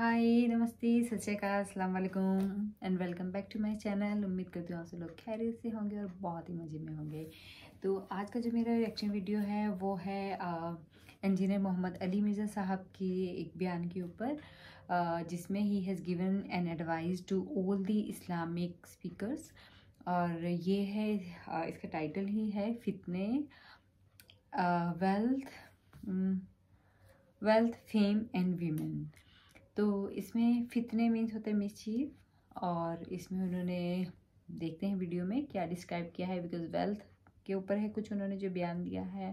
हाय नमस्ते सत श्रीकाल अस्सलाम वालेकुम and welcome back to my channel उम्मीद करती हूँ आप सब लोग खैरियत से होंगे और बहुत ही मज़े में होंगे तो आज का जो मेरा रिएक्शन वीडियो है वो है इंजीनियर मोहम्मद अली मिर्ज़ा साहब के एक बयान के ऊपर जिसमें ही has given an advice to all the Islamic speakers और ये है आ, इसका टाइटल ही है फितने wealth wealth fame and women तो इसमें फितने मीन्स होते हैं मिसचीफ और इसमें उन्होंने देखते हैं वीडियो में क्या डिस्क्राइब किया है बिकॉज वेल्थ के ऊपर है कुछ उन्होंने जो बयान दिया है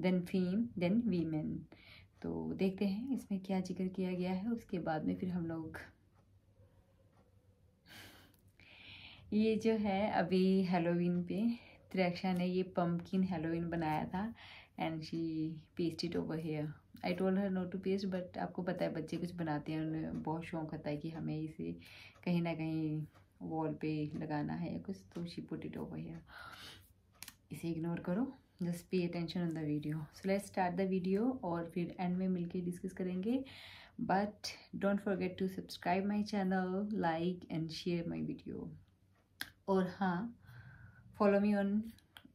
देन फीम देन वीमेन तो देखते हैं इसमें क्या जिक्र किया गया है उसके बाद में फिर हम लोग ये जो है अभी हेलोविन पे त्रैक्षा ने ये पम्पकिन हेलोविन बनाया था and she pasted over here I told her no to paste but आपको पता है बच्चे कुछ बनाते हैं उन्हें बहुत शौक होता है कि हमें इसे कहीं ना कहीं वॉल पे लगाना है या कुछ तो she put it over here इसे इग्नोर करो just pay attention on the video so let's start the video और फिर एंड में मिलके डिस्कस करेंगे but don't forget to subscribe my channel like and share my video और हाँ follow me on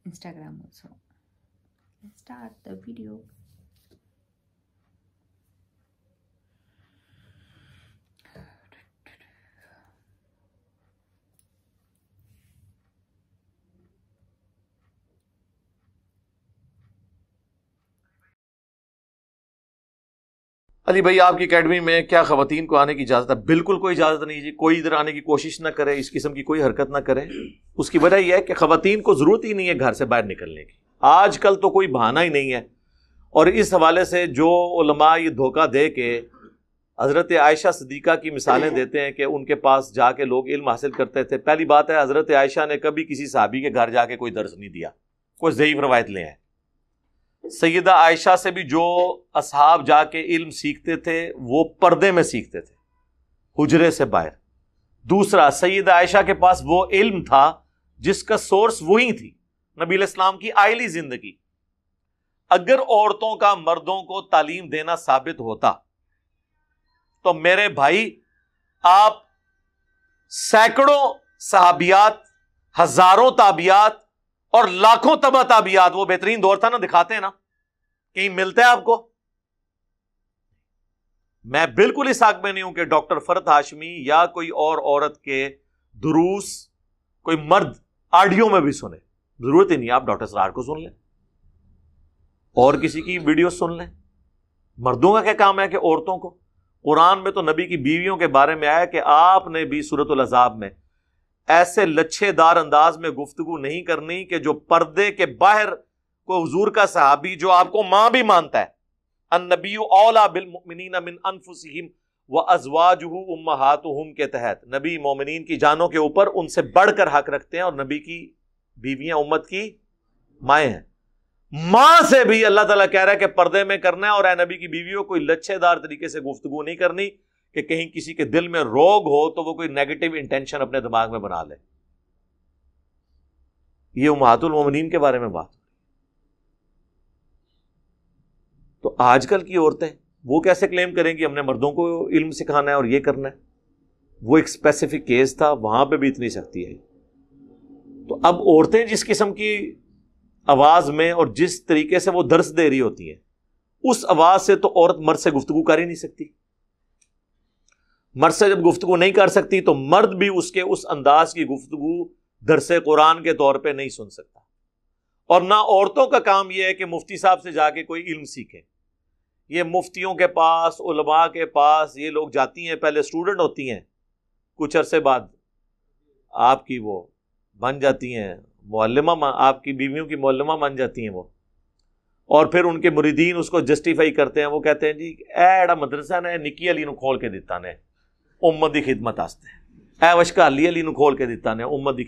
Instagram also start the video Ali भाई आपकी academy में क्या खातन को आने की इजाज़त है बिल्कुल कोई इजाज़त नहीं जी कोई इधर आने की कोशिश ना करे इस किस्म की कोई हरकत ना करे उसकी वजह यह है कि खातन को ज़रूरत ही नहीं है घर से बाहर निकलने की आजकल तो कोई बहाना ही नहीं है और इस हवाले से जो उलमा ये धोखा दे के हज़रत आयशा सदीक़ा की मिसालें देते हैं कि उनके पास जाके लोग इल्म हासिल करते थे पहली बात है हज़रत आयशा ने कभी किसी साहबी के घर जाके कोई दर्ज नहीं दिया कोई ज़यीफ़ रवायत ले आए सैदा आयशा से भी जो असहाब जाके इल्म सीखते थे वो पर्दे में सीखते थे हुजरे से बाहर दूसरा सैदा आयशा के पास वो इल्म था जिसका सोर्स वही थी नबी इस्लाम की आयली जिंदगी अगर औरतों का मर्दों को तालीम देना साबित होता तो मेरे भाई आप सैकड़ों सहाबियात हजारों ताबियात और लाखों तबा ताबियात वो बेहतरीन दौर था ना दिखाते हैं ना कहीं मिलता है आपको मैं बिल्कुल इस आग में नहीं हूं कि डॉक्टर फरत हाशमी या कोई और औरत के दुरूस कोई मर्द ऑडियो में भी सुने जरूरत ही नहीं आप डॉक्टर सरार को सुन लें और किसी की वीडियो सुन लें मर्दों का क्या काम है कि औरतों को कुरान में तो नबी की बीवियों के बारे में आया कि आपने भी सूरत अजाब में ऐसे लच्छेदार अंदाज में गुफ्तगु नहीं करनी कि जो पर्दे के बाहर को हजूर का सहाबी जो आपको मां भी मानता है अनबी औला बिलमिन मिन अनफुसम व अजवाज उम्मातुम के तहत नबी मोमिन की जानों के ऊपर उनसे बढ़कर हक रखते हैं और नबी की बीवियां उम्मत की माए हैं मां से भी अल्लाह ताला कह रहा है कि पर्दे में करना है और ए नबी की बीवियों कोई लच्छेदार तरीके से गुफ्तगु नहीं करनी कि कहीं किसी के दिल में रोग हो तो वो कोई नेगेटिव इंटेंशन अपने दिमाग में बना ले ये उमहातुल ममनीन के बारे में बात तो आजकल की औरतें वो कैसे क्लेम करेंगी हमने मर्दों को इल्म सिखाना है और ये करना है वो एक स्पेसिफिक केस था वहां पे भी इतनी सख्ती है तो अब औरतें जिस किस्म की आवाज में और जिस तरीके से वो दर्श दे रही होती हैं उस आवाज से तो औरत मर्द से गुफ्तगु कर ही नहीं सकती मर्द से जब गुफ्तु नहीं कर सकती तो मर्द भी उसके उस अंदाज की गुफ्तु दरस कुरान के तौर पर नहीं सुन सकता और ना औरतों का काम यह है कि मुफ्ती साहब से जाके कोई इल्म सीखें ये मुफ्तियों के पास उलमा के पास ये लोग जाती हैं पहले स्टूडेंट होती हैं कुछ अरसे बाद आपकी वो बन जाती हैं मल्लमा आपकी बीवियों की मल्लमा बन जाती हैं वो और फिर उनके मुरीदीन उसको जस्टिफाई करते हैं वो कहते हैं जी एड़ा मदरसा ने निकी अली खोल के दिता ने उम्मत की खिदमत ਵਾਸਤੇ ਇਹ अली अली ਅਲੀ ਨੂੰ ਖੋਲ ਕੇ ਦਿੱਤਾ ਨੇ ਉਮਤ ਦੀ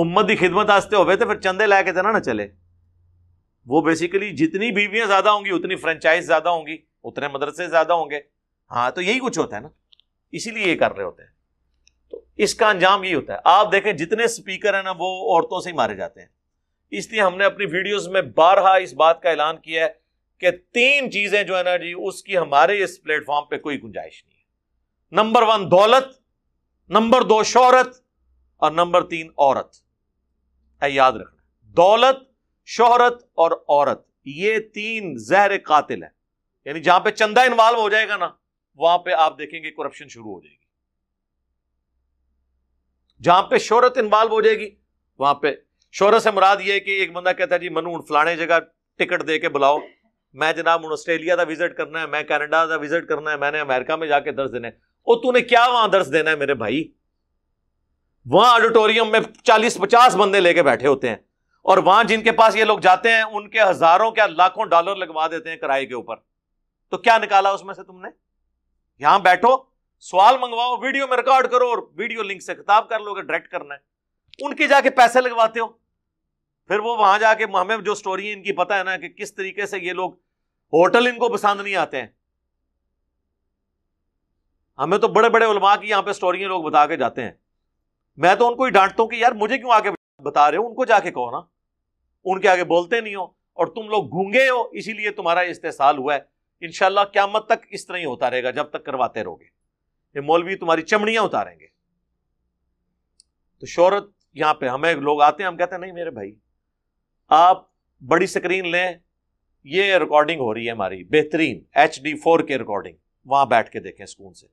उम्मत की खिदमत आस्ते हो तो फिर चंदे लैके तो ना ना चले वो बेसिकली जितनी बीवियां ज्यादा होंगी उतनी फ्रेंचाइज ज्यादा होंगी उतने मदरसे ज्यादा होंगे हाँ तो यही कुछ होता है ना इसीलिए ये कर रहे होते हैं तो इसका अंजाम यही होता है आप देखें जितने स्पीकर हैं ना वो औरतों से ही मारे जाते हैं इसलिए हमने अपनी वीडियोस में बारहा इस बात का ऐलान किया है कि तीन चीजें जो है ना जी उसकी हमारे इस प्लेटफॉर्म पे कोई गुंजाइश नहीं नंबर वन दौलत नंबर दो शोहरत और नंबर तीन औरत है याद रखना दौलत शोहरत और औरत ये तीन जहर कातिल है यानी जहां पे चंदा इन्वॉल्व हो जाएगा ना वहां पे आप देखेंगे करप्शन शुरू हो जाएगी जहां पे शोहरत इन्वॉल्व हो जाएगी वहां पे शोहरत से मुराद ये है कि एक बंदा कहता है जी मनु फलाने जगह टिकट दे के बुलाओ मैं जनाब ऑस्ट्रेलिया का विजिट करना है मैं कैनेडा का विजिट करना है मैंने अमेरिका में जाके दस दिन है और तूने क्या वहां दर्श देना है मेरे भाई वहां ऑडिटोरियम में चालीस पचास बंदे लेके बैठे होते हैं और वहां जिनके पास ये लोग जाते हैं उनके हजारों क्या लाखों डॉलर लगवा देते हैं किराए के ऊपर तो क्या निकाला उसमें से तुमने यहां बैठो सवाल मंगवाओ वीडियो में रिकॉर्ड करो और वीडियो लिंक से खिताब कर लो डायरेक्ट करना है उनके जाके पैसे लगवाते हो फिर वो वहां जाके हमें जो स्टोरी है इनकी पता है ना कि किस तरीके से ये लोग होटल इनको पसंद नहीं आते हैं हमें तो बड़े बड़े उलमा की यहाँ पे स्टोरियाँ लोग बता के जाते हैं मैं तो उनको ही डांटता हूँ कि यार मुझे क्यों आगे बता रहे हो उनको जाके कहो ना उनके आगे बोलते नहीं हो और तुम लोग घूंगे हो इसीलिए तुम्हारा इस्तेसाल हुआ है इनशाला मत तक इस तरह ही होता रहेगा जब तक करवाते रहोगे ये मौलवी तुम्हारी चमड़ियां उतारेंगे तो शोहरत यहां पे हमें लोग आते हैं हम कहते हैं नहीं मेरे भाई आप बड़ी स्क्रीन लें ये रिकॉर्डिंग हो रही है हमारी बेहतरीन H D four K recording वहां बैठ के देखें सुकून से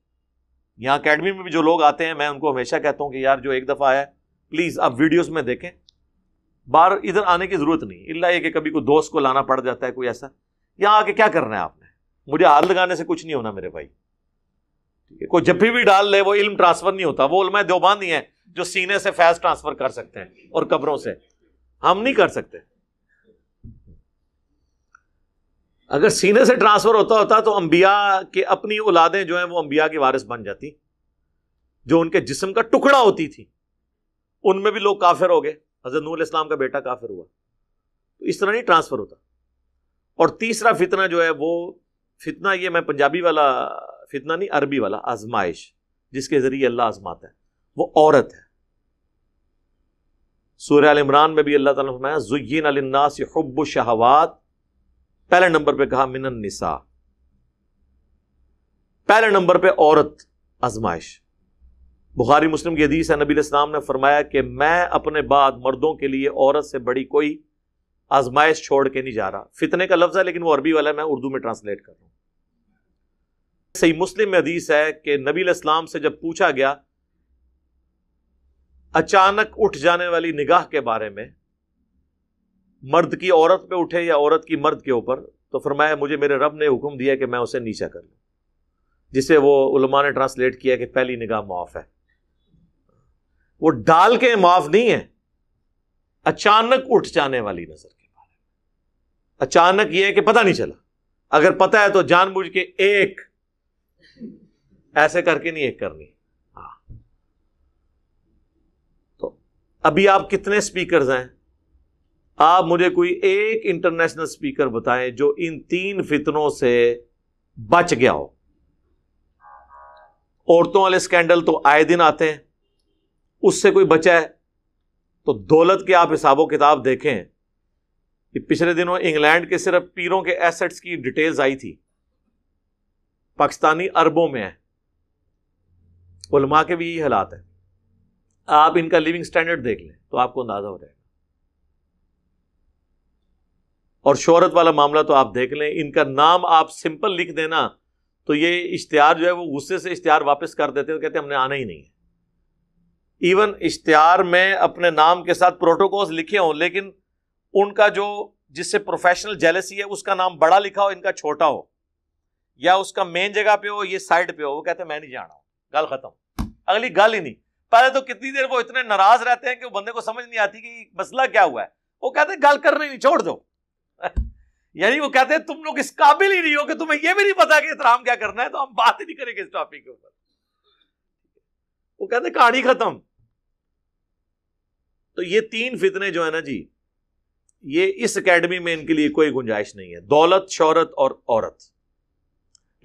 यहाँ अकेडमी में भी जो लोग आते हैं मैं उनको हमेशा कहता हूँ कि यार जो एक दफ़ा आया प्लीज़ आप वीडियोज़ में देखें बार इधर आने की ज़रूरत नहीं इल्ला ये कि कभी कोई दोस्त को लाना पड़ जाता है कोई ऐसा यहाँ आके क्या करना है आपने मुझे हाथ लगाने से कुछ नहीं होना मेरे भाई ठीक है कोई जब भी डाल ले वो इल्म ट्रांसफ़र नहीं होता वो उलमा दोबान ही है जो सीने से फैज ट्रांसफ़र कर सकते हैं और कब्रों से हम नहीं कर सकते अगर सीने से ट्रांसफर होता होता तो अंबिया के अपनी औलादें जो हैं वो अंबिया की वारिस बन जाती जो उनके जिस्म का टुकड़ा होती थी उनमें भी लोग काफिर हो गए हजरत नूर इस्लाम का बेटा काफिर हुआ तो इस तरह नहीं ट्रांसफर होता और तीसरा फितना जो है वो फितना ये मैं पंजाबी वाला फितना नहीं अरबी वाला आजमाइश जिसके जरिए अल्लाह आजमाता है वो औरत है सूर्य इमरान में भी अल्लाह तला फरमाया जुयन अलन्नास शहवात पहले नंबर पे कहा मिनन निसा पहले नंबर पे औरत आजमाइश बुखारी मुस्लिम की हदीस है नबी इस्लाम ने फरमाया कि मैं अपने बाद मर्दों के लिए औरत से बड़ी कोई आजमाइश छोड़ के नहीं जा रहा फितने का लफ्ज़ है लेकिन वो अरबी वाला मैं उर्दू में ट्रांसलेट कर रहा हूँ सही मुस्लिम में हदीस है कि नबी इस्लाम से जब पूछा गया अचानक उठ जाने वाली निगाह के बारे में मर्द की औरत पे उठे या औरत की मर्द के ऊपर तो फरमाया मुझे मेरे रब ने हुक्म दिया कि मैं उसे नीचा कर लूँ जिसे वो उलमा ने ट्रांसलेट किया कि पहली निगाह माफ है वो डाल के माफ नहीं है अचानक उठ जाने वाली नजर के बारे अचानक ये है कि पता नहीं चला अगर पता है तो जान बुझ के एक ऐसे करके नहीं एक करनी हाँ तो अभी आप कितने स्पीकर हैं आप मुझे कोई एक इंटरनेशनल स्पीकर बताएं जो इन तीन फितनों से बच गया हो औरतों वाले स्कैंडल तो आए दिन आते हैं उससे कोई बचा है तो दौलत के आप हिसाबों किताब देखें कि पिछले दिनों इंग्लैंड के सिर्फ पीरों के एसेट्स की डिटेल्स आई थी पाकिस्तानी अरबों में है उलमा के भी यही हालात है आप इनका लिविंग स्टैंडर्ड देख लें तो आपको अंदाजा हो जाएगा और शोहरत वाला मामला तो आप देख लें इनका नाम आप सिंपल लिख देना तो ये इश्तहार जो है वो गुस्से से इश्तहार वापस कर देते हैं कहते हैं हमने आना ही नहीं है इवन इश्तहार में अपने नाम के साथ प्रोटोकॉल्स लिखे हों लेकिन उनका जो जिससे प्रोफेशनल जेलेसी है उसका नाम बड़ा लिखा हो इनका छोटा हो या उसका मेन जगह पे हो ये साइड पे हो वो कहते हैं मैं नहीं जाना गल खत्म अगली गल ही नहीं पहले तो कितनी देर वो इतने नाराज रहते हैं कि वो बंदे को समझ नहीं आती कि मसला क्या हुआ है वो कहते हैं गल करनी नहीं छोड़ दो यानी वो कहते हैं तुम लोग इस काबिल ही नहीं हो कि तुम्हें यह भी नहीं पता कि इतराम क्या करना है तो हम बात ही नहीं करेंगे इस टॉपिक के ऊपर वो कहते कहानी खत्म तो ये तीन फितने जो है ना जी ये इस एकेडमी में इनके लिए कोई गुंजाइश नहीं है दौलत शौरत और औरत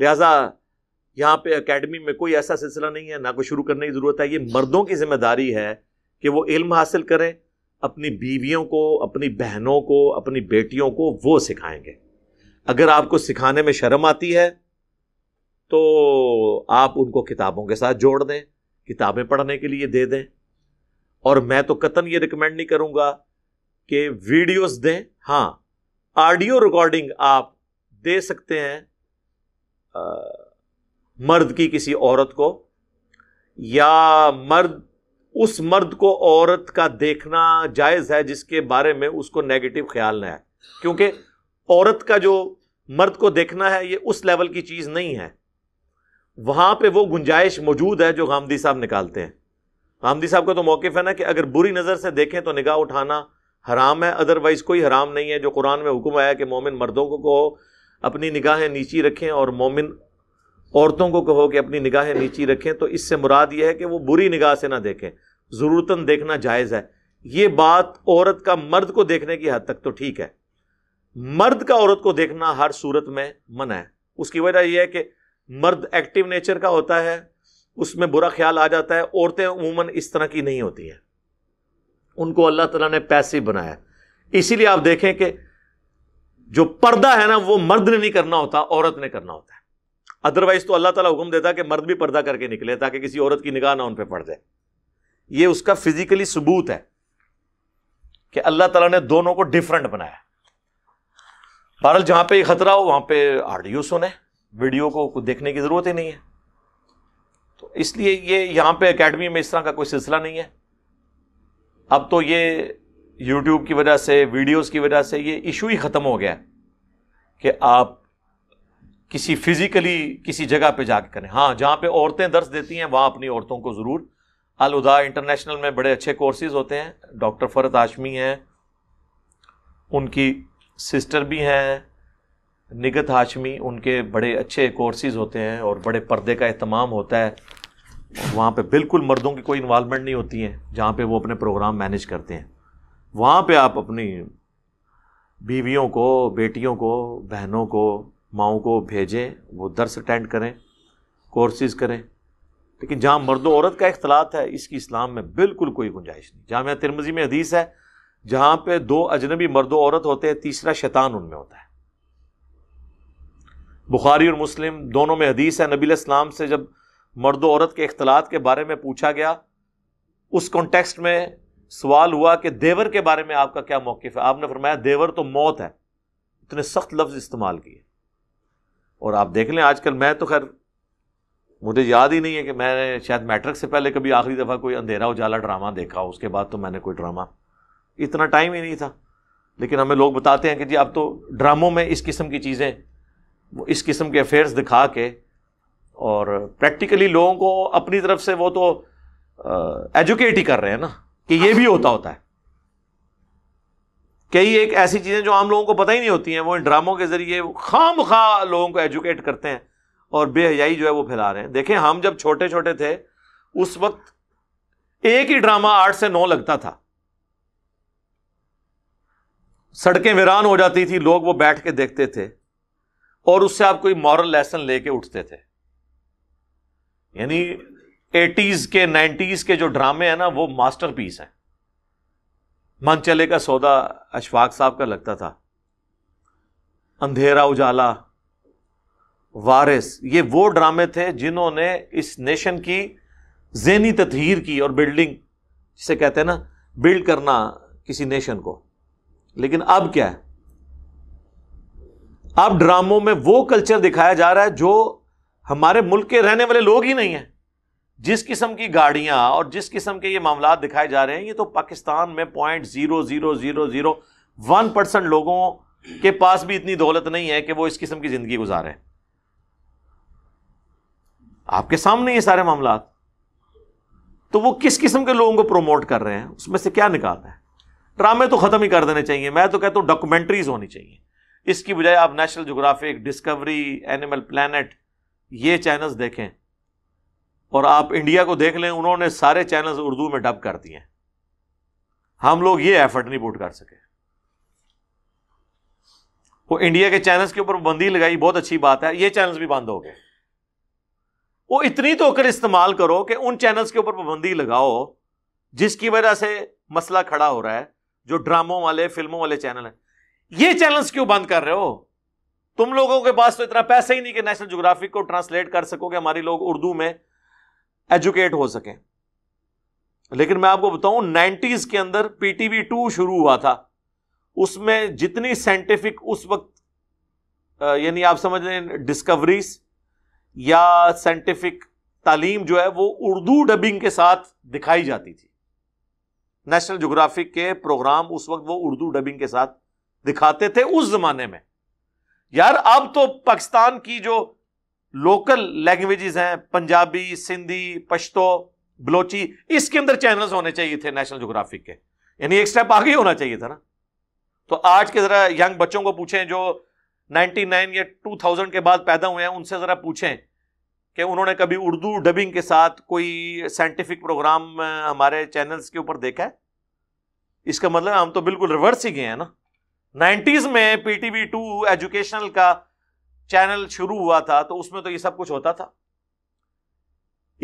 लिहाजा यहां पे एकेडमी में कोई ऐसा सिलसिला नहीं है ना कोई शुरू करने की ज़रूरत है ये मर्दों की जिम्मेदारी है कि वो इल्म हासिल करें अपनी बीवियों को अपनी बहनों को अपनी बेटियों को वो सिखाएंगे अगर आपको सिखाने में शर्म आती है तो आप उनको किताबों के साथ जोड़ दें किताबें पढ़ने के लिए दे दें और मैं तो कतन ये रिकमेंड नहीं करूंगा कि वीडियोस दें हाँ ऑडियो रिकॉर्डिंग आप दे सकते हैं आ, मर्द की किसी औरत को या मर्द उस मर्द को औरत का देखना जायज़ है जिसके बारे में उसको नेगेटिव ख्याल ना है क्योंकि औरत का जो मर्द को देखना है ये उस लेवल की चीज़ नहीं है वहां पे वो गुंजाइश मौजूद है जो गांधी साहब निकालते हैं गांधी साहब का तो मौकफ है ना कि अगर बुरी नज़र से देखें तो निगाह उठाना हराम है अदरवाइज़ कोई हराम नहीं है जो कुरान में हुक्म आया कि मोमिन मर्दों को, को अपनी निगाहें नीची रखें और मोमिन औरतों को कहो कि अपनी निगाहें नीची रखें तो इससे मुराद यह है कि वो बुरी निगाह से ना देखें ज़रूरत देखना जायज़ है ये बात औरत का मर्द को देखने की हद तक तो ठीक है मर्द का औरत को देखना हर सूरत में मना है उसकी वजह यह है कि मर्द एक्टिव नेचर का होता है उसमें बुरा ख्याल आ जाता है औरतें उमूमन इस तरह की नहीं होती हैं उनको अल्लाह तला ने पैसे बनाया इसीलिए आप देखें कि जो पर्दा है ना वो मर्द ने नहीं करना होता औरत ने करना होता है अदरवाइज तो अल्लाह ताला हुक्म देता कि मर्द भी पर्दा करके निकले ताकि किसी औरत की निगाह ना उन पर पड़ जाए ये उसका फिजिकली सबूत है कि अल्लाह ताला ने दोनों को डिफरेंट बनाया बहरल जहां पे खतरा हो वहां पे ऑडियो सुने वीडियो को देखने की जरूरत ही नहीं है तो इसलिए ये यहां पे एकेडमी में इस तरह का कोई सिलसिला नहीं है अब तो ये यूट्यूब की वजह से वीडियोस की वजह से ये इशू ही ख़त्म हो गया कि आप किसी फिजिकली किसी जगह पे जाके करें हाँ जहाँ पे औरतें दर्स देती हैं वहाँ अपनी औरतों को ज़रूर अलुदा इंटरनेशनल में बड़े अच्छे कोर्सेज होते हैं डॉक्टर फरत हाशमी हैं उनकी सिस्टर भी हैं निगत हाशमी उनके बड़े अच्छे कोर्सेज होते हैं और बड़े पर्दे का अहतमाम होता है वहाँ पर बिल्कुल मर्दों की कोई इन्वालमेंट नहीं होती है जहाँ पर वो अपने प्रोग्राम मैनेज करते हैं वहाँ पर आप अपनी बीवियों को बेटियों को बहनों को माओ को भेजें वो दर्स अटेंड करें कोर्सेज़ करें लेकिन जहाँ मर्द औरत का इख्तलात है इसकी इस्लाम में बिल्कुल कोई गुंजाइश नहीं जाम तिरमजी में हदीस है जहाँ पे दो अजनबी मर्द औरत होते हैं तीसरा शैतान उनमें होता है बुखारी और मुस्लिम दोनों में हदीस है नबी इस्लाम से जब मर्द औरत के अख्तलात के बारे में पूछा गया उस कॉन्टेक्स्ट में सवाल हुआ कि देवर के बारे में आपका क्या मौक़ है आपने फरमाया देवर तो मौत है इतने सख्त लफ्ज़ इस्तेमाल किए और आप देख लें आजकल मैं तो खैर मुझे याद ही नहीं है कि मैंने शायद मैट्रिक से पहले कभी आखिरी दफ़ा कोई अंधेरा उजाला ड्रामा देखा उसके बाद तो मैंने कोई ड्रामा इतना टाइम ही नहीं था लेकिन हमें लोग बताते हैं कि जी अब तो ड्रामों में इस किस्म की चीज़ें इस किस्म के अफेयर्स दिखा के और प्रैक्टिकली लोगों को अपनी तरफ से वो तो एजुकेट ही कर रहे हैं ना कि ये भी होता होता है कई एक ऐसी चीज़ें जो आम लोगों को पता ही नहीं होती हैं वो इन ड्रामों के ज़रिए खाम खा लोगों को एजुकेट करते हैं और बेहयाई जो है वो फैला रहे हैं देखें हम जब छोटे छोटे थे उस वक्त एक ही ड्रामा आठ से नौ लगता था सड़कें वीरान हो जाती थी लोग वो बैठ के देखते थे और उससे आप कोई मॉरल लेसन लेके उठते थे यानी एटीज़ के नाइन्टीज़ के जो ड्रामे हैं ना वो मास्टरपीस हैं मंचले का सौदा अशफाक साहब का लगता था अंधेरा उजाला वारिस ये वो ड्रामे थे जिन्होंने इस नेशन की जहनी तथहीर की और बिल्डिंग जिसे कहते हैं ना बिल्ड करना किसी नेशन को लेकिन अब क्या है अब ड्रामों में वो कल्चर दिखाया जा रहा है जो हमारे मुल्क के रहने वाले लोग ही नहीं हैं जिस किस्म की गाड़ियां और जिस किस्म के ये मामला दिखाए जा रहे हैं ये तो पाकिस्तान में point zero zero zero zero one percent लोगों के पास भी इतनी दौलत नहीं है कि वो इस किस्म की जिंदगी गुजारे आपके सामने ये सारे मामला तो वो किस किस्म के लोगों को प्रोमोट कर रहे हैं उसमें से क्या निकालना हैं ड्रामे तो खत्म ही कर देने चाहिए मैं तो कहता हूं डॉक्यूमेंट्रीज होनी चाहिए इसकी बजाय आप National Geographic Discovery Animal Planet ये चैनल्स देखें और आप इंडिया को देख लें उन्होंने सारे चैनल्स उर्दू में डब कर दिए हम लोग ये एफर्ट नहीं पुट कर सके वो इंडिया के चैनल्स के ऊपर बंदी लगाई बहुत अच्छी बात है ये चैनल्स भी बंद हो गए वो इतनी तो कर इस्तेमाल करो कि उन चैनल्स के ऊपर पाबंदी लगाओ जिसकी वजह से मसला खड़ा हो रहा है जो ड्रामों वाले फिल्मों वाले चैनल हैं ये चैनल्स क्यों बंद कर रहे हो तुम लोगों के पास तो इतना पैसा ही नहीं कि नेशनल जोग्राफिक को ट्रांसलेट कर सको कि हमारे लोग उर्दू में एजुकेट हो सके लेकिन मैं आपको बताऊं 90s के अंदर पीटीवी टू शुरू हुआ था उसमें जितनी साइंटिफिक उस वक्त यानी आप समझ लें डिस्कवरीज या साइंटिफिक तालीम जो है वो उर्दू डबिंग के साथ दिखाई जाती थी नेशनल जोग्राफिक के प्रोग्राम उस वक्त वो उर्दू डबिंग के साथ दिखाते थे उस जमाने में यार अब तो पाकिस्तान की जो लोकल लैंग्वेज हैं पंजाबी सिंधी पश्तो बलोची इसके अंदर चैनल होने चाहिए थे नेशनल जोग्राफिक के यानी एक स्टेप आगे होना चाहिए था ना तो आज के ज़रा यंग बच्चों को पूछे जो 99 या 2000 के बाद पैदा हुए हैं उनसे ज़रा पूछे कि उन्होंने कभी उर्दू डबिंग के साथ कोई साइंटिफिक प्रोग्राम हमारे चैनल्स के ऊपर देखा है इसका मतलब हम तो बिल्कुल रिवर्स ही गए हैं ना नाइन्टीज़ में P T V two educational का चैनल शुरू हुआ था तो उसमें तो ये सब कुछ होता था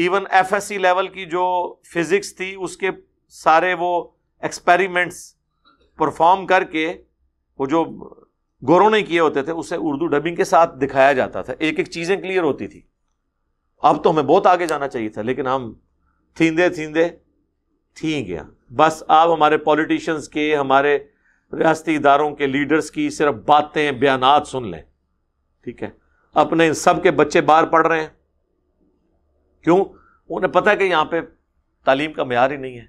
इवन एफएससी लेवल की जो फिजिक्स थी उसके सारे वो एक्सपेरिमेंट्स परफॉर्म करके वो जो गोरों ने किए होते थे उसे उर्दू डबिंग के साथ दिखाया जाता था एक एक चीज़ें क्लियर होती थी अब तो हमें बहुत आगे जाना चाहिए था लेकिन हम थींदे थींदे थी गया बस आप हमारे पॉलिटिशियंस के हमारे रियाती इदारों के लीडर्स की सिर्फ बातें बयान सुन लें ठीक है अपने सब के बच्चे बाहर पढ़ रहे हैं क्यों उन्हें पता है कि यहां पे तालीम का मैार ही नहीं है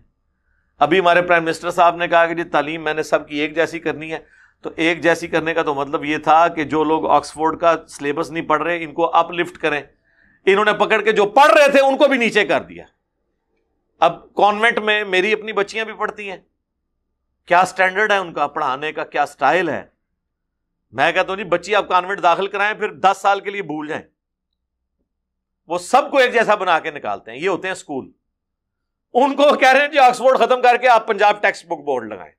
अभी हमारे प्राइम मिनिस्टर साहब ने कहा कि जी तालीम मैंने सबकी एक जैसी करनी है तो एक जैसी करने का तो मतलब ये था कि जो लोग ऑक्सफोर्ड का सिलेबस नहीं पढ़ रहे इनको अपलिफ्ट करें इन्होंने पकड़ के जो पढ़ रहे थे उनको भी नीचे कर दिया अब कॉन्वेंट में मेरी अपनी बच्चियां भी पढ़ती हैं क्या स्टैंडर्ड है उनका पढ़ाने का क्या स्टाइल है मैं कहता हूं जी बच्ची आप कॉन्वेंट दाखिल कराएं फिर दस साल के लिए भूल जाए वो सबको एक जैसा बना के निकालते हैं ये होते हैं स्कूल उनको कह रहे हैं जी ऑक्सफोर्ड खत्म करके आप पंजाब टेक्स्ट बुक बोर्ड लगाए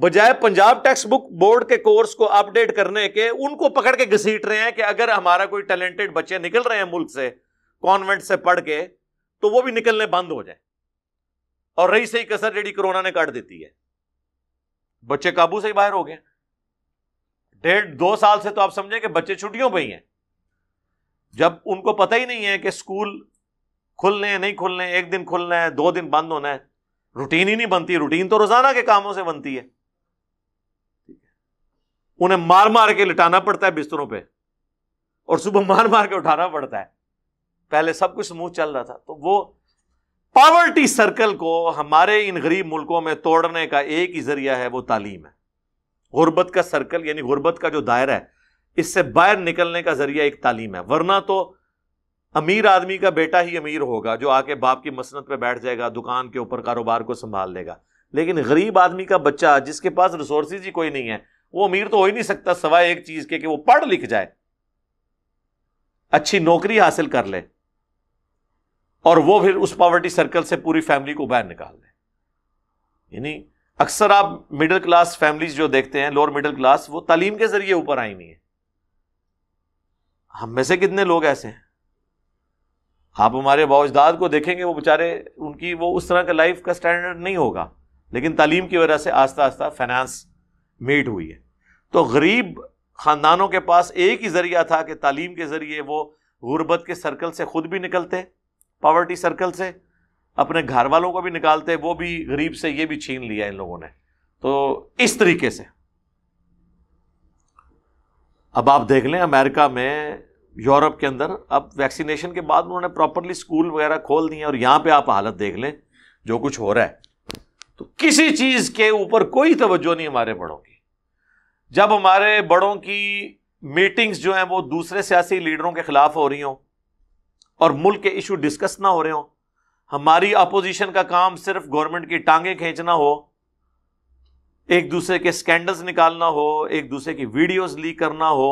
बजाय पंजाब टेक्स्ट बुक बोर्ड के कोर्स को अपडेट करने के उनको पकड़ के घसीट रहे हैं कि अगर हमारा कोई टैलेंटेड बच्चे निकल रहे हैं मुल्क से कॉन्वेंट से पढ़ के तो वो भी निकलने बंद हो जाए और रही सही कसर जेडी कोरोना ने काट देती है बच्चे काबू से ही बाहर हो गए डेढ़ दो साल से तो आप समझें कि बच्चे छुट्टियों पर ही हैं जब उनको पता ही नहीं है कि स्कूल खुलने हैं नहीं खुलने एक दिन खुलना है दो दिन बंद होना है रूटीन ही नहीं बनती रूटीन तो रोजाना के कामों से बनती है उन्हें मार मार के लिटाना पड़ता है बिस्तरों पे और सुबह मार मार के उठाना पड़ता है पहले सब कुछ स्मूथ चल रहा था तो वो पावर्टी सर्कल को हमारे इन गरीब मुल्कों में तोड़ने का एक ही जरिया है वो तालीम है गुर्बत का सर्कल यानी गुर्बत का जो दायरा है इससे बाहर निकलने का जरिया एक तालीम है वरना तो अमीर आदमी का बेटा ही अमीर होगा जो आके बाप की मसनत पर बैठ जाएगा दुकान के ऊपर कारोबार को संभाल लेगा लेकिन गरीब आदमी का बच्चा जिसके पास रिसोर्सेज ही कोई नहीं है वो अमीर तो हो ही नहीं सकता सवाए एक चीज के कि वो पढ़ लिख जाए अच्छी नौकरी हासिल कर ले और वो फिर उस पॉवर्टी सर्कल से पूरी फैमिली को बाहर निकाल दे यानी अक्सर आप मिडिल क्लास फैमिलीज जो देखते हैं लोअर मिडिल क्लास वो तालीम के जरिए ऊपर आई हुई है हम में से कितने लोग ऐसे हैं आप हमारे बाउजदाद को देखेंगे वो बेचारे उनकी वो उस तरह का लाइफ का स्टैंडर्ड नहीं होगा लेकिन तालीम की वजह से आस्ता आस्ता फाइनेंस मीट हुई है तो गरीब ख़ानदानों के पास एक ही ज़रिया था कि तालीम के ज़रिए वो गुर्बत के सर्कल से खुद भी निकलते पावर्टी सर्कल से अपने घर वालों को भी निकालते वो भी गरीब से ये भी छीन लिया इन लोगों ने तो इस तरीके से अब आप देख लें अमेरिका में यूरोप के अंदर अब वैक्सीनेशन के बाद उन्होंने प्रॉपरली स्कूल वगैरह खोल दिए और यहां पे आप हालत देख लें जो कुछ हो रहा है तो किसी चीज़ के ऊपर कोई तवज्जो नहीं हमारे बड़ों की जब हमारे बड़ों की मीटिंग्स जो हैं वो दूसरे सियासी लीडरों के खिलाफ हो रही हो और मुल्क के इशू डिस्कस ना हो रहे हों हमारी अपोजिशन का काम सिर्फ गवर्नमेंट की टांगे खींचना हो एक दूसरे के स्कैंडल्स निकालना हो एक दूसरे की वीडियोस लीक करना हो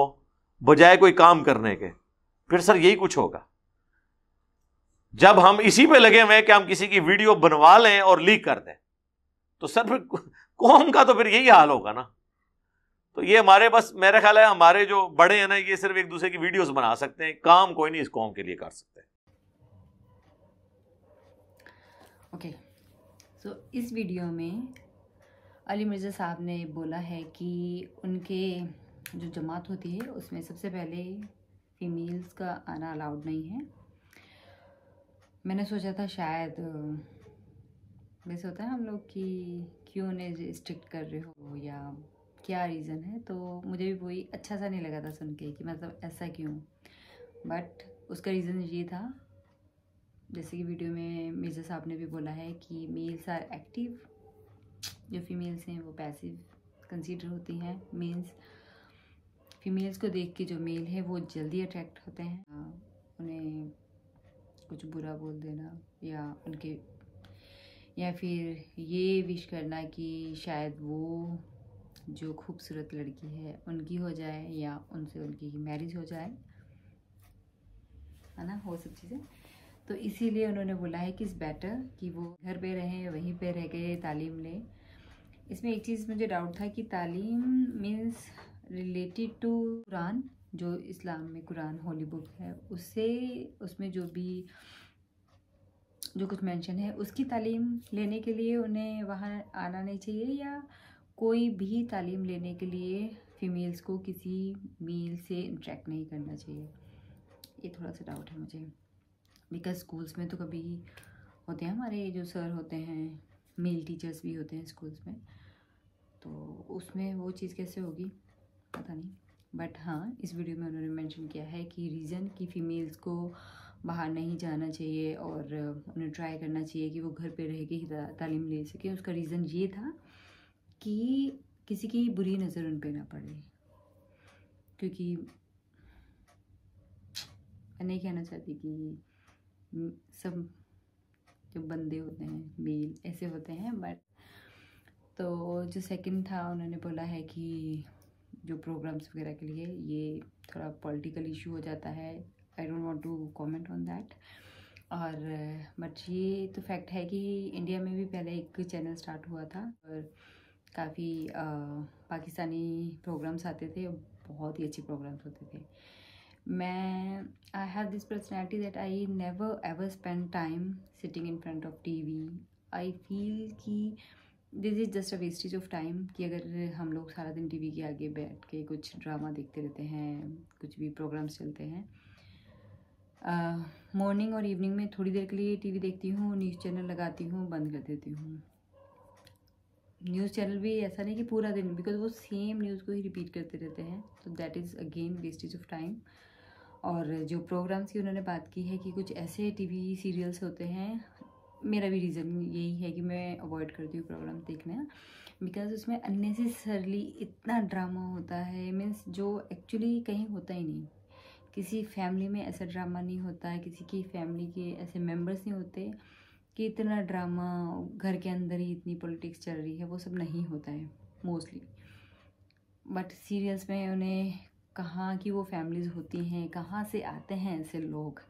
बजाय कोई काम करने के फिर सर यही कुछ होगा जब हम इसी पे लगे हुए कि हम किसी की वीडियो बनवा लें और लीक कर दें तो सर फिर कौम का तो फिर यही हाल होगा ना तो ये हमारे बस मेरा ख्याल है हमारे जो बड़े हैं ना ये सिर्फ एक दूसरे की वीडियोस बना सकते हैं काम कोई नहीं इस कौम के लिए कर सकते हैं ओके सो इस वीडियो में अली मिर्ज़ा साहब ने बोला है कि उनके जो जमात होती है उसमें सबसे पहले फीमेल्स का आना अलाउड नहीं है मैंने सोचा था शायद वैसे होता है हम लोग कि क्यों ने स्ट्रिक्ट कर रहे हो या क्या रीज़न है तो मुझे भी वही अच्छा सा नहीं लगा था सुन के कि मतलब ऐसा क्यों बट उसका रीज़न ये था जैसे कि वीडियो में मिर्जा साहब ने भी बोला है कि मेल्स आर एक्टिव जो फीमेल्स हैं वो पैसिव कंसीडर होती हैं मेल्स फीमेल्स को देख के जो मेल है वो जल्दी अट्रैक्ट होते हैं उन्हें कुछ बुरा बोल देना या उनके या फिर ये विश करना कि शायद वो जो खूबसूरत लड़की है उनकी हो जाए या उनसे उनकी मैरिज हो जाए है ना वो सब चीज़ें तो इसीलिए उन्होंने बोला है कि इस बेटर कि वो घर पे रहें वहीं पे रह गए तालीम लें इसमें एक चीज़ मुझे डाउट था कि तालीम मीन्स रिलेटेड टू कुरान जो इस्लाम में कुरान होली बुक है उससे उसमें जो भी जो कुछ मेंशन है उसकी तालीम लेने के लिए उन्हें वहाँ आना नहीं चाहिए या कोई भी तालीम लेने के लिए फ़ीमेल्स को किसी मील से इंट्रैक्ट नहीं करना चाहिए ये थोड़ा सा डाउट है मुझे बिकॉज स्कूल्स में तो कभी होते हैं हमारे जो सर होते हैं मेल टीचर्स भी होते हैं स्कूल्स में तो उसमें वो चीज़ कैसे होगी पता नहीं बट हाँ इस वीडियो में उन्होंने मेंशन किया है कि रीज़न कि फ़ीमेल्स को बाहर नहीं जाना चाहिए और उन्हें ट्राई करना चाहिए कि वो घर पे रह के ही तालीम ले सकें उसका रीज़न ये था कि किसी की बुरी नज़र उन पर ना पड़े क्योंकि मैं नहीं कहना चाहती कि सब जो बंदे होते हैं मेल ऐसे होते हैं बट तो जो सेकंड था उन्होंने बोला है कि जो प्रोग्राम्स वगैरह के लिए ये थोड़ा पॉलिटिकल इशू हो जाता है I don't want to comment on that और बट ये तो फैक्ट है कि इंडिया में भी पहले एक चैनल स्टार्ट हुआ था और काफ़ी पाकिस्तानी प्रोग्राम्स आते थे बहुत ही अच्छे प्रोग्राम्स होते थे मैं I have this personality that I never ever spend time sitting in front of T V I feel कि this is just a wastage of time कि अगर हम लोग सारा दिन टी वी के आगे बैठ के कुछ ड्रामा देखते रहते हैं कुछ भी प्रोग्राम्स चलते हैं मॉर्निंग uh, और इवनिंग में थोड़ी देर के लिए टी वी देखती हूँ न्यूज़ चैनल लगाती हूँ बंद कर देती हूँ न्यूज़ चैनल भी ऐसा नहीं कि पूरा दिन बिकॉज वो सेम न्यूज़ को ही रिपीट करते रहते हैं तो that is again wastage of time और जो प्रोग्राम्स की उन्होंने बात की है कि कुछ ऐसे टीवी सीरियल्स होते हैं मेरा भी रीज़न यही है कि मैं अवॉइड करती हूँ प्रोग्राम देखना बिकॉज उसमें अननेसेसरली इतना ड्रामा होता है मीन्स जो एक्चुअली कहीं होता ही नहीं किसी फैमिली में ऐसा ड्रामा नहीं होता है किसी की फैमिली के ऐसे मेंबर्स नहीं होते कि इतना ड्रामा घर के अंदर ही इतनी पॉलिटिक्स चल रही है वो सब नहीं होता है मोस्टली बट सीरियल्स में उन्हें कहाँ की वो फैमिलीज़ होती हैं कहाँ से आते हैं ऐसे लोग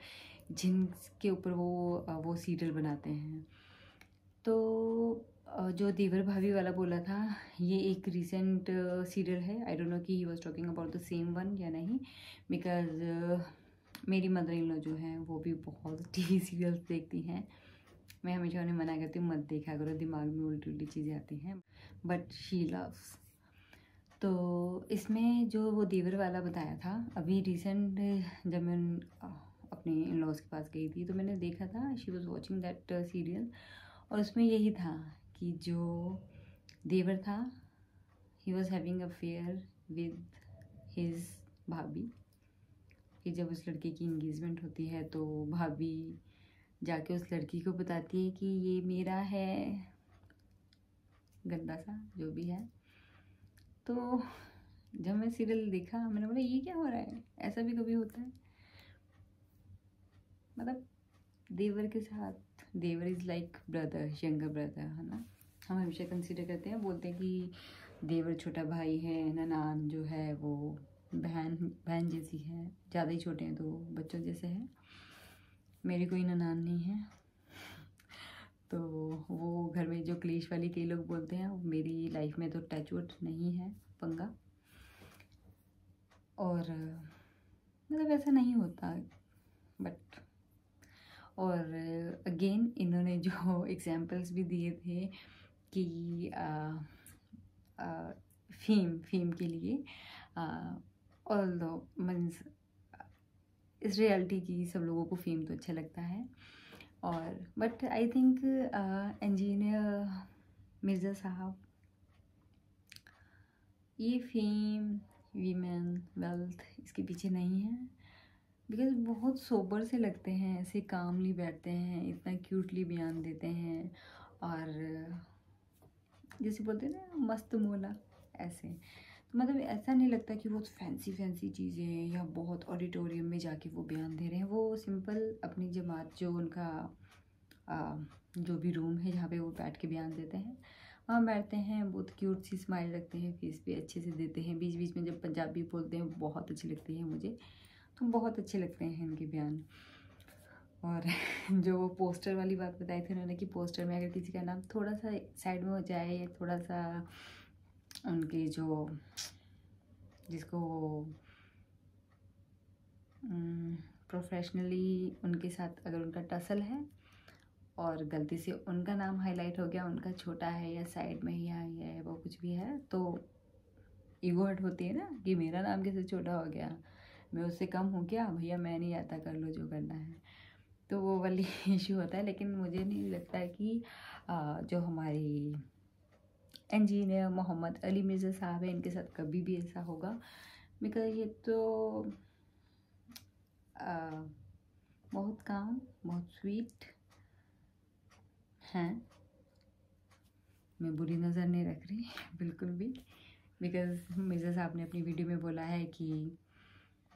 जिनके ऊपर वो वो सीरियल बनाते हैं तो जो देवर भाभी वाला बोला था ये एक रिसेंट सीरियल है आई डोंट नो कि he was talking about the same one या नहीं बिकॉज मेरी मदर इन लॉ जो हैं वो भी बहुत टीवी सीरियल्स देखती हैं मैं हमेशा उन्हें मना करती हूँ मत देखा करो दिमाग में उल्टी उल्टी चीज़ें आती हैं बट शी लव्स तो इसमें जो वो देवर वाला बताया था अभी रिसेंट जब मैं अपने इन लॉज के पास गई थी तो मैंने देखा था she was watching that serial और उसमें यही था कि जो देवर था he was having affair with his भाभी कि जब उस लड़के की इंगेजमेंट होती है तो भाभी जाके उस लड़की को बताती है कि ये मेरा है गंदा सा जो भी है तो जब मैं सीरियल देखा मैंने बोला ये क्या हो रहा है ऐसा भी कभी होता है मतलब देवर के साथ देवर is like brother younger brother है ना हम हमेशा कंसीडर करते हैं बोलते हैं कि देवर छोटा भाई है नान जो है वो बहन बहन जैसी है ज़्यादा ही छोटे हैं तो बच्चों जैसे है मेरी कोई ननान नहीं है तो वो घर में जो क्लेश वाली कई लोग बोलते हैं मेरी लाइफ में तो टचवुड नहीं है पंगा और मतलब ऐसा नहीं होता बट और अगेन इन्होंने जो एग्जांपल्स भी दिए थे कि फीम फीम के लिए ऑल दो मीन्स इस रियलिटी की सब लोगों को फीम तो अच्छा लगता है और but I think engineer Mirza साहब ये फेम वीमेन वेल्थ इसके पीछे नहीं है बिकॉज बहुत सोबर से लगते हैं ऐसे कामली बैठते हैं इतना क्यूटली बयान देते हैं और जैसे बोलते हैं ना मस्त मोला ऐसे मतलब ऐसा नहीं लगता कि वो फैंसी फैंसी चीज़ें हैं या बहुत ऑडिटोरियम में जाके वो बयान दे रहे हैं वो सिंपल अपनी जमात जो उनका आ, जो भी रूम है जहाँ पे वो बैठ के बयान देते हैं वहाँ बैठते हैं बहुत क्यूट सी स्माइल रखते हैं फेस भी अच्छे से देते हैं बीच बीच में जब पंजाबी बोलते हैं बहुत अच्छी लगती है मुझे तो बहुत अच्छे लगते हैं इनके बयान और जो वो पोस्टर वाली बात बताई थी उन्होंने कि पोस्टर में अगर किसी का नाम थोड़ा सा साइड में हो जाए या थोड़ा सा उनकी जो जिसको प्रोफेशनली उनके साथ अगर उनका टसल है और गलती से उनका नाम हाईलाइट हो गया उनका छोटा है या साइड में ही आई है वो कुछ भी है तो ईगो हट होती है ना कि मेरा नाम कैसे छोटा हो गया मैं उससे कम हो गया भैया मैं नहीं आता कर लो जो करना है तो वो वाली इशू होता है लेकिन मुझे नहीं लगता कि जो हमारी इंजीनियर मोहम्मद अली मिर्ज़ा साहब हैं इनके साथ कभी भी ऐसा होगा बिकॉज ये तो आ, बहुत काम बहुत स्वीट हैं मैं बुरी नज़र नहीं रख रही बिल्कुल भी बिकॉज मिर्ज़ा साहब ने अपनी वीडियो में बोला है कि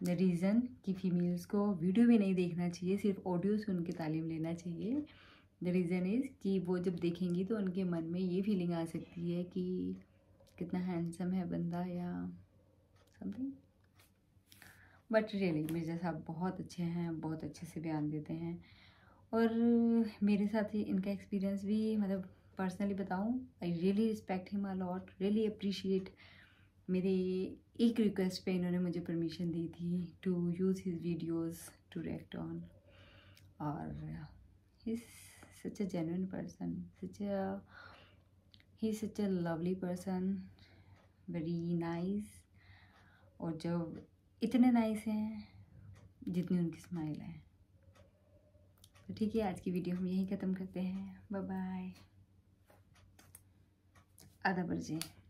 द रीज़न कि फ़ीमेल्स को वीडियो भी नहीं देखना चाहिए सिर्फ ऑडियो सुन के तालीम लेना चाहिए द रीज़न इज़ कि वो जब देखेंगी तो उनके मन में ये फीलिंग आ सकती है कि कितना हैंडसम है बंदा या समथिंग बट रियली मिर्ज़ा साहब बहुत अच्छे हैं बहुत अच्छे से बयान देते हैं और मेरे साथ ही इनका एक्सपीरियंस भी मतलब पर्सनली बताऊं I really respect him a lot really appreciate मेरे एक रिक्वेस्ट पे इन्होंने मुझे परमिशन दी थी to use his videos to react on और इस such a genuine person such a he's such a lovely person very nice और जो इतने नाइस हैं जितनी उनकी स्माइल है तो ठीक है आज की वीडियो हम यहीं ख़त्म करते हैं बाय बाय आधा बजे